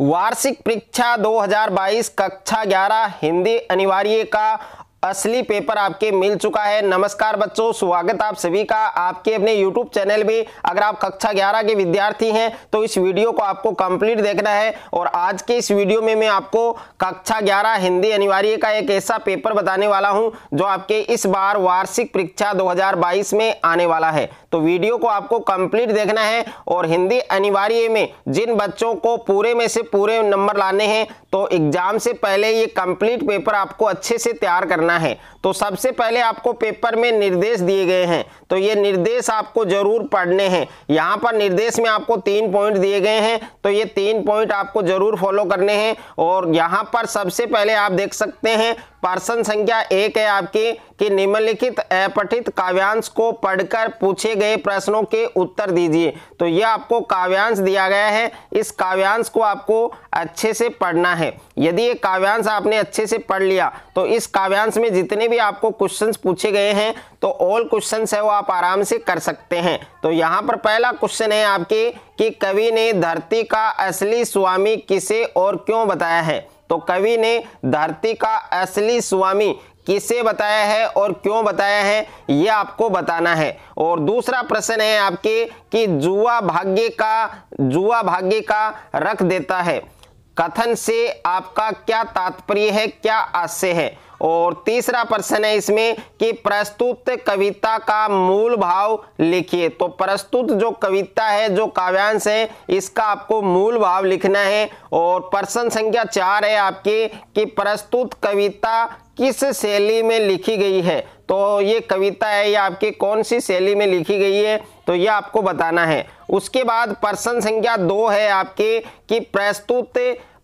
वार्षिक परीक्षा 2022 कक्षा 11 हिंदी अनिवार्य का असली पेपर आपके मिल चुका है नमस्कार बच्चों स्वागत आप सभी का आपके अपने YouTube चैनल में अगर आप कक्षा 11 के विद्यार्थी हैं तो इस वीडियो को आपको कंप्लीट देखना है और आज के इस वीडियो में मैं आपको कक्षा 11 हिंदी अनिवार्य का एक ऐसा पेपर बताने वाला हूं जो आपके इस बार वार्षिक परीक्षा 2022 में आने वाला है तो वीडियो को आपको कंप्लीट देखना है और हिंदी अनिवार्य में जिन बच्चों को पूरे में से पूरे नंबर लाने हैं तो एग्जाम से पहले ये कंप्लीट पेपर आपको अच्छे से तैयार करना है तो सबसे पहले आपको पेपर में निर्देश दिए गए हैं तो ये निर्देश आपको जरूर पढ़ने हैं यहाँ पर निर्देश में आपको तीन पॉइंट दिए गए हैं तो ये तीन पॉइंट आपको जरूर फॉलो करने हैं और यहाँ पर सबसे पहले आप देख सकते हैं प्रश्न संख्या एक है आपकी कि निम्नलिखित अपठित काव्यांश को पढ़कर पूछे गए प्रश्नों के उत्तर दीजिए तो यह आपको काव्यांश दिया गया है इस काव्यांश को आपको अच्छे से पढ़ना है यदि ये काव्यांश आपने अच्छे से पढ़ लिया तो इस काव्यांश में जितने भी आपको क्वेश्चंस पूछे गए हैं तो ऑल क्वेश्चंस है वो आप आराम से कर सकते हैं तो यहाँ पर पहला क्वेश्चन है आपके कि कवि ने धरती का असली स्वामी किसे और क्यों बताया है तो कवि ने धरती का असली स्वामी किसे बताया है और क्यों बताया है यह आपको बताना है और दूसरा प्रश्न है आपके कि जुआ भाग्य का जुआ भाग्य का रख देता है कथन से आपका क्या तात्पर्य है क्या आशय है और तीसरा प्रश्न है इसमें कि प्रस्तुत कविता का मूल भाव लिखिए तो प्रस्तुत जो कविता है जो काव्यांश है इसका आपको मूल भाव लिखना है और प्रश्न संख्या चार है आपके कि प्रस्तुत कविता किस शैली में लिखी गई है तो ये कविता है ये आपके कौन सी शैली में लिखी गई है तो ये आपको बताना है उसके बाद प्रश्न संख्या दो है आपके कि प्रस्तुत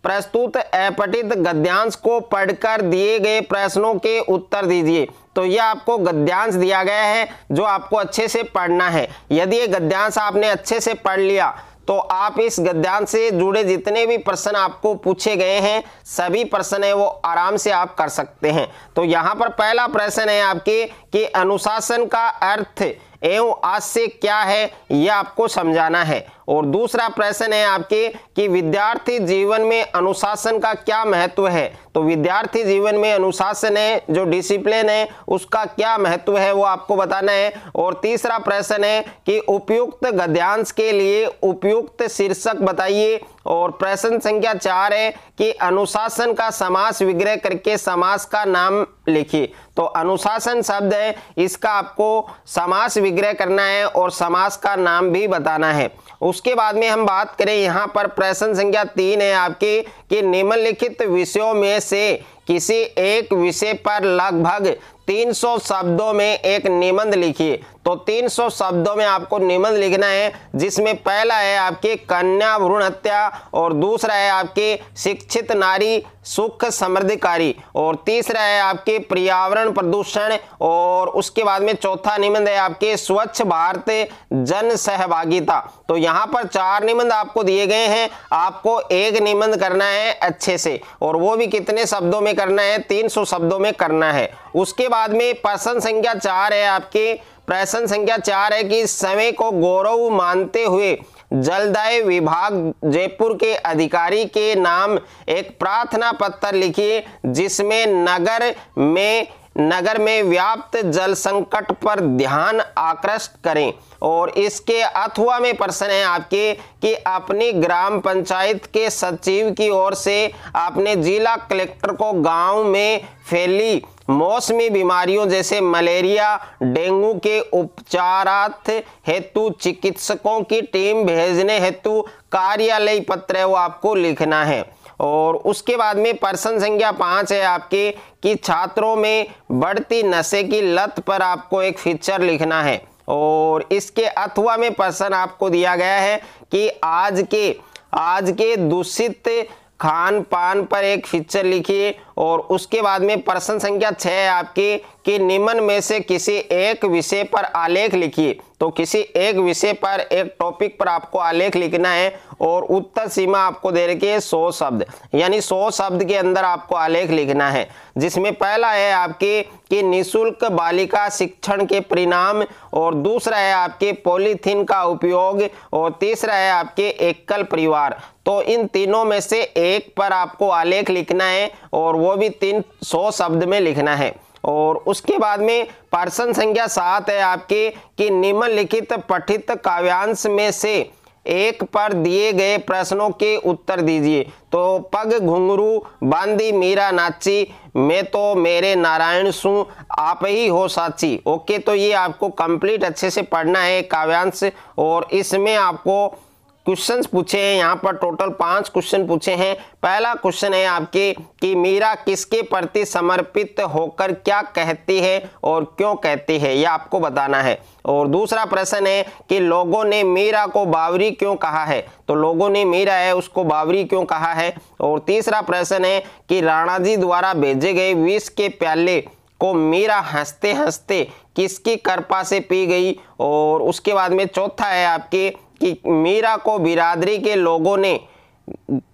प्रस्तुत अपठित गद्यांश को पढ़कर दिए गए प्रश्नों के उत्तर दीजिए तो यह आपको गद्यांश दिया गया है जो आपको अच्छे से पढ़ना है यदि ये गद्यांश आपने अच्छे से पढ़ लिया तो आप इस गद्यांश से जुड़े जितने भी प्रश्न आपको पूछे गए हैं सभी प्रश्न है वो आराम से आप कर सकते हैं तो यहाँ पर पहला प्रश्न है आपके कि अनुशासन का अर्थ एवं आज से क्या है यह आपको समझाना है और दूसरा प्रश्न है आपके कि विद्यार्थी जीवन में अनुशासन का क्या महत्व है तो विद्यार्थी जीवन में अनुशासन है जो डिसिप्लिन है उसका क्या महत्व है वो आपको बताना है और तीसरा प्रश्न है कि उपयुक्त गद्यांश के लिए उपयुक्त शीर्षक बताइए और प्रश्न संख्या चार है कि अनुशासन का समास विग्रह करके समास का नाम लिखिए तो अनुशासन शब्द है इसका आपको समास विग्रह करना है और समास का नाम भी बताना है उसके बाद में हम बात करें यहाँ पर प्रश्न संख्या तीन है आपकी कि निम्नलिखित विषयों में से किसी एक विषय पर लगभग 300 शब्दों में एक निबंध लिखिए तो 300 शब्दों में आपको निबंध लिखना है जिसमें पहला है आपके कन्या भ्रूण हत्या और दूसरा है आपके शिक्षित नारी सुख समृद्धिकारी और तीसरा है आपके पर्यावरण प्रदूषण और उसके बाद में चौथा निबंध है आपके स्वच्छ भारत जन सहभागिता तो यहाँ पर चार निबंध आपको दिए गए हैं आपको एक निबंध करना है अच्छे से और वो भी कितने शब्दों में करना है 300 शब्दों में करना है उसके बाद में प्रश्न संख्या चार है आपके प्रश्न संख्या चार है कि समय को गौरव मानते हुए जलदाय विभाग जयपुर के अधिकारी के नाम एक प्रार्थना पत्र लिखिए जिसमें नगर में नगर में व्याप्त जल संकट पर ध्यान आकर्षित करें और इसके अथवा में प्रश्न है आपके कि अपनी ग्राम पंचायत के सचिव की ओर से आपने जिला कलेक्टर को गांव में फैली मौसमी बीमारियों जैसे मलेरिया डेंगू के उपचारार्थ हेतु चिकित्सकों की टीम भेजने हेतु कार्यालय पत्र है वो आपको लिखना है और उसके बाद में प्रश्न संख्या पाँच है आपके कि छात्रों में बढ़ती नशे की लत पर आपको एक फीचर लिखना है और इसके अथवा में प्रश्न आपको दिया गया है कि आज के आज के दूषित खान पान पर एक फीचर लिखिए और उसके बाद में प्रश्न संख्या छः आपकी कि निम्न में से किसी एक विषय पर आलेख लिखिए तो किसी एक विषय पर एक टॉपिक पर आपको आलेख लिखना है और उत्तर सीमा आपको दे रखी है सौ शब्द यानी सौ शब्द के अंदर आपको आलेख लिखना है जिसमें पहला है आपके कि निशुल्क बालिका शिक्षण के परिणाम और दूसरा है आपके पॉलीथीन का उपयोग और तीसरा है आपके एकल परिवार तो इन तीनों में से एक पर आपको आलेख लिखना है और वो भी तीन सौ शब्द में लिखना है और उसके बाद में पार्सन संख्या सात है आपके कि निम्नलिखित पठित काव्यांश में से एक पर दिए गए प्रश्नों के उत्तर दीजिए तो पग घुंगरू बांदी मीरा नाची मैं तो मेरे नारायण सू आप ही हो साची ओके तो ये आपको कंप्लीट अच्छे से पढ़ना है काव्यांश और इसमें आपको क्वेश्चन पूछे हैं यहाँ पर टोटल पांच क्वेश्चन पूछे हैं पहला क्वेश्चन है आपके कि मीरा किसके प्रति समर्पित होकर क्या कहती है और क्यों कहती है यह आपको बताना है और दूसरा प्रश्न है कि लोगों ने मीरा को बावरी क्यों कहा है तो लोगों ने मीरा है उसको बावरी क्यों कहा है और तीसरा प्रश्न है कि राणा जी द्वारा भेजे गए विष के प्याले को मीरा हंसते हंसते किसकी कृपा से पी गई और उसके बाद में चौथा है आपके कि मीरा को बिरादरी के लोगों ने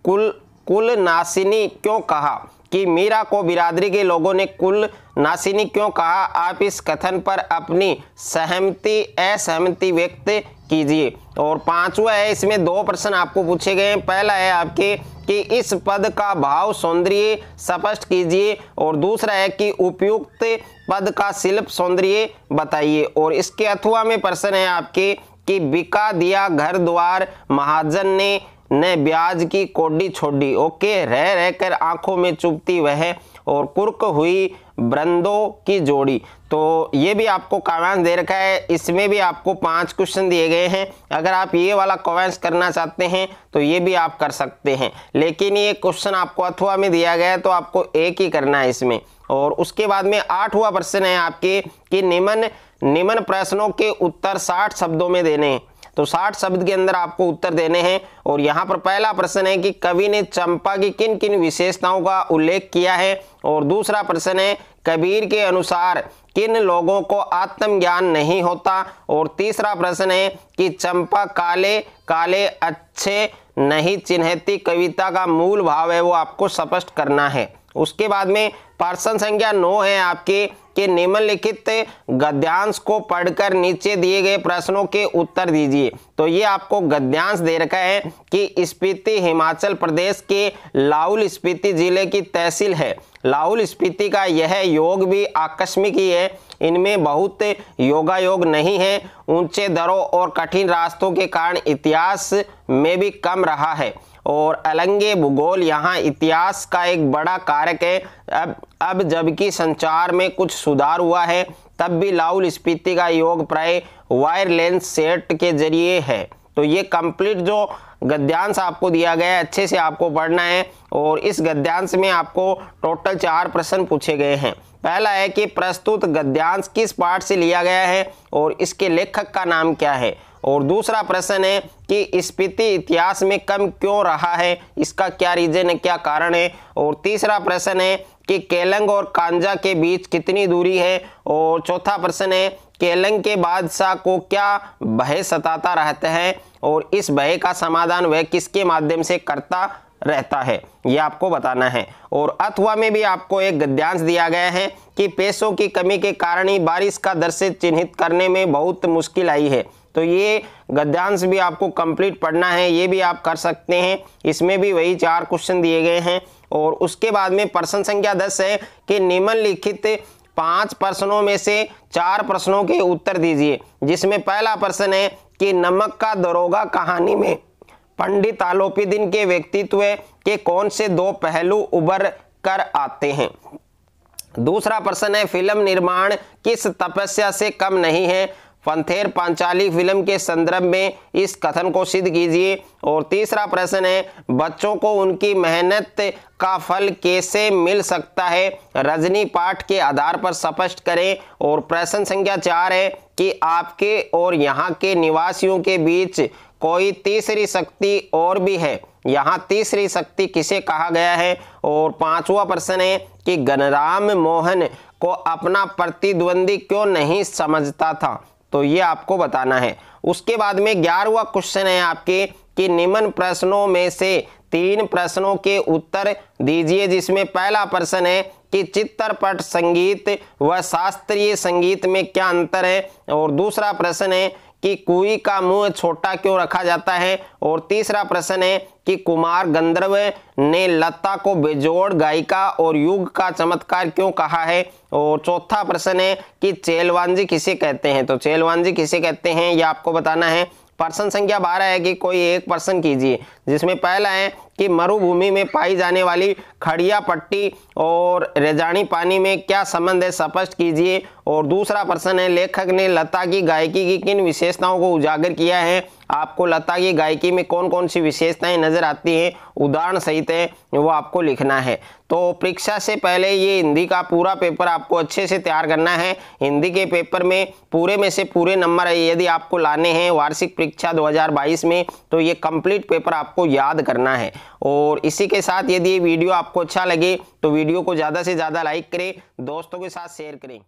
कुल कुल नासिनी क्यों कहा कि मीरा को बिरादरी के लोगों ने कुल नासिनी क्यों कहा आप इस कथन पर अपनी सहमति असहमति व्यक्त कीजिए और पांचवा है इसमें दो प्रश्न आपको पूछे गए हैं पहला है आपके कि इस पद का भाव सौंदर्य स्पष्ट कीजिए और दूसरा है कि उपयुक्त पद का शिल्प सौंदर्य बताइए और इसके अथवा में प्रश्न है आपके कि बिका दिया घर द्वार महाजन ने न ब्याज की कोडी छोड़ी ओके रह रहकर आंखों में चुपती वह और कुर्क हुई ब्रंदों की जोड़ी तो ये भी आपको काव्यांश दे रखा है इसमें भी आपको पांच क्वेश्चन दिए गए हैं अगर आप ये वाला काव्यांश करना चाहते हैं तो ये भी आप कर सकते हैं लेकिन ये क्वेश्चन आपको अथवा में दिया गया है तो आपको एक ही करना है इसमें और उसके बाद में आठवां प्रश्न है आपके कि निम्न निम्न प्रश्नों के उत्तर साठ शब्दों में देने हैं तो 60 शब्द के अंदर आपको उत्तर देने हैं और यहाँ पर पहला प्रश्न है कि कवि ने चंपा की किन किन विशेषताओं का उल्लेख किया है और दूसरा प्रश्न है कबीर के अनुसार किन लोगों को आत्मज्ञान नहीं होता और तीसरा प्रश्न है कि चंपा काले काले अच्छे नहीं चिन्हती कविता का मूल भाव है वो आपको स्पष्ट करना है उसके बाद में पर्सन संख्या नौ है आपके कि निम्नलिखित गद्यांश को पढ़कर नीचे दिए गए प्रश्नों के उत्तर दीजिए तो ये आपको गद्यांश दे रखा है कि स्पीति हिमाचल प्रदेश के लाहुल स्पीति जिले की तहसील है लाहुल स्पीति का यह योग भी आकस्मिक ही है इनमें बहुत योगा योग नहीं है ऊंचे दरों और कठिन रास्तों के कारण इतिहास में भी कम रहा है और अलंगे भूगोल यहाँ इतिहास का एक बड़ा कारक है अब अब जबकि संचार में कुछ सुधार हुआ है तब भी लाउल स्पीति का योग प्राय वायरलेंस सेट के जरिए है तो ये कंप्लीट जो गद्यांश आपको दिया गया है अच्छे से आपको पढ़ना है और इस गद्यांश में आपको टोटल चार प्रश्न पूछे गए हैं पहला है कि प्रस्तुत गद्यांश किस पाठ से लिया गया है और इसके लेखक का नाम क्या है और दूसरा प्रश्न है कि स्पीति इतिहास में कम क्यों रहा है इसका क्या रीजन है क्या कारण है और तीसरा प्रश्न है कि केलंग और कांजा के बीच कितनी दूरी है और चौथा प्रश्न है केलंग के बादशाह को क्या भय सताता रहता है और इस भय का समाधान वह किसके माध्यम से करता रहता है ये आपको बताना है और अथवा में भी आपको एक गद्यांश दिया गया है कि पैसों की कमी के कारण ही बारिश का दृश्य चिन्हित करने में बहुत मुश्किल आई है तो ये गद्यांश भी आपको कंप्लीट पढ़ना है ये भी आप कर सकते हैं इसमें भी वही चार क्वेश्चन दिए गए हैं और उसके बाद में प्रश्न संख्या दस है कि निम्नलिखित पांच प्रश्नों में से चार प्रश्नों के उत्तर दीजिए जिसमें पहला प्रश्न है कि नमक का दरोगा कहानी में पंडित आलोपीदीन के व्यक्तित्व के कौन से दो पहलू उभर कर आते हैं दूसरा प्रश्न है फिल्म निर्माण किस तपस्या से कम नहीं है फंथेर पांचाली फिल्म के संदर्भ में इस कथन को सिद्ध कीजिए और तीसरा प्रश्न है बच्चों को उनकी मेहनत का फल कैसे मिल सकता है रजनी पाठ के आधार पर स्पष्ट करें और प्रश्न संख्या चार है कि आपके और यहाँ के निवासियों के बीच कोई तीसरी शक्ति और भी है यहाँ तीसरी शक्ति किसे कहा गया है और पांचवा प्रश्न है कि गणराम मोहन को अपना प्रतिद्वंदी क्यों नहीं समझता था तो ये आपको बताना है उसके बाद में ग्यारहवा क्वेश्चन है आपके कि निम्न प्रश्नों में से तीन प्रश्नों के उत्तर दीजिए जिसमें पहला प्रश्न है कि चित्रपट संगीत व शास्त्रीय संगीत में क्या अंतर है और दूसरा प्रश्न है कि कुई का मुंह छोटा क्यों रखा जाता है और तीसरा प्रश्न है कि कुमार गंधर्व ने लता को बेजोड़ गायिका और युग का चमत्कार क्यों कहा है और चौथा प्रश्न है कि चेलवांजी किसे कहते हैं तो चेलवांजी किसे कहते हैं यह आपको बताना है प्रश्न संख्या बारह है कि कोई एक प्रश्न कीजिए जिसमें पहला है कि मरुभूमि में पाई जाने वाली खड़िया पट्टी और रेजानी पानी में क्या संबंध है स्पष्ट कीजिए और दूसरा प्रश्न है लेखक ने लता की गायकी की किन विशेषताओं को उजागर किया है आपको लता की गायकी में कौन कौन सी विशेषताएं नज़र आती हैं उदाहरण सहित है वो आपको लिखना है तो परीक्षा से पहले ये हिंदी का पूरा पेपर आपको अच्छे से तैयार करना है हिंदी के पेपर में पूरे में से पूरे नंबर यदि आपको लाने हैं वार्षिक परीक्षा 2022 में तो ये कंप्लीट पेपर आपको याद करना है और इसी के साथ यदि ये वीडियो आपको अच्छा लगे तो वीडियो को ज़्यादा से ज़्यादा लाइक करें दोस्तों के साथ शेयर करें